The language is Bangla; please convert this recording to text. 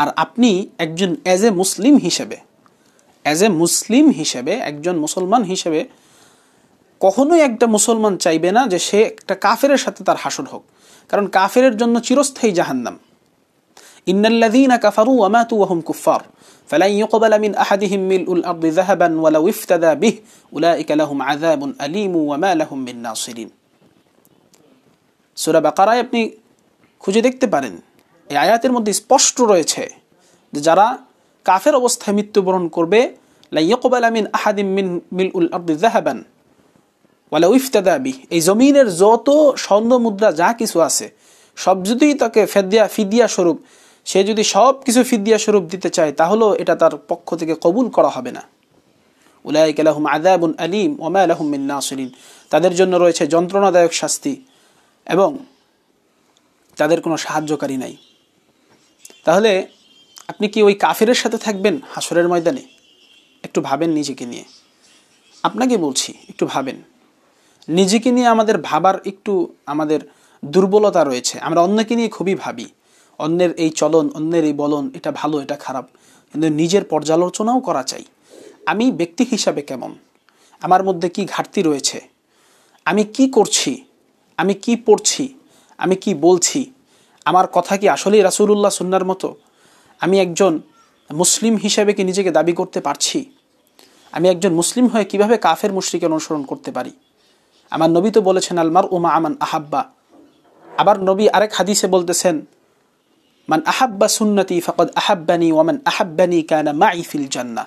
আর আপনি একজন অ্যাজ এ মুসলিম হিসেবে অ্যাজ এ মুসলিম হিসেবে একজন মুসলমান হিসেবে কখনোই একটা মুসলমান চাইবে না যে সে একটা কাফেরের সাথে তার হাসর হোক কারণ কাফেরের জন্য চিরস্থায়ী জাহান্নাম ইন্নাল্লাযীনা কাফারু ওয়া মাতু ওয়া হুম কুফফার ফালান ইউকবালা মিন আহাদিহিম মিলউল আরদি যাহাবান ওয়া লাউ ইফতাদা বিহ উলাইকা লাহুম আযাবুন আলীম ওয়া মা লাহুম মিন নাসিরিন সূরা বাকারায় আপনি খুঁজে দেখতে পারেন এই আয়াতের মধ্যে স্পষ্ট রয়েছে যে যারা কাফের অবস্থায় মৃত্যুবরণ করবে লাইয়কবাল আমিন আহাদিম মিন মিল উল আব্দাহাবান ওয়ালা উইফতাদাবি এই জমিনের যত স্বর্ণ মুদ্রা যা কিছু আছে সব যদি তাকে ফেদিয়া ফিদিয়া স্বরূপ সে যদি সব কিছু ফিদিয়া স্বরূপ দিতে চায় তাহলেও এটা তার পক্ষ থেকে কবুল করা হবে না উলায়ক আলাহম আদাবুন আলিম ওমা আলাহম নাসরিন তাদের জন্য রয়েছে যন্ত্রণাদায়ক শাস্তি এবং তাদের কোনো সাহায্যকারী নাই তাহলে আপনি কি ওই কাফেরের সাথে থাকবেন হাসরের ময়দানে একটু ভাবেন নিজেকে নিয়ে আপনাকে বলছি একটু ভাবেন নিজেকে নিয়ে আমাদের ভাবার একটু আমাদের দুর্বলতা রয়েছে আমরা অন্যকে নিয়ে খুবই ভাবি অন্যের এই চলন অন্যের এই বলন এটা ভালো এটা খারাপ কিন্তু নিজের পর্যালোচনাও করা চাই আমি ব্যক্তি হিসাবে কেমন আমার মধ্যে কি ঘাটতি রয়েছে আমি কি করছি আমি কি পড়ছি আমি কি বলছি আমার কথা কি আসলেই রাসুলুল্লাহ সুন্নার মতো আমি একজন মুসলিম হিসেবে কি নিজেকে দাবি করতে পারছি আমি একজন মুসলিম হয়ে কিভাবে কাফের মুশরিকে অনুসরণ করতে পারি আমার নবী তো বলেছেন আলমার উমা আমান আহাব্বা আবার নবী আরেক হাদিসে বলতেছেন মান আহাব্বা সুন্নতি ফকদ আহাব্বানি ওয়ামান আহাব্বানি কানা মাই ফিল জান্না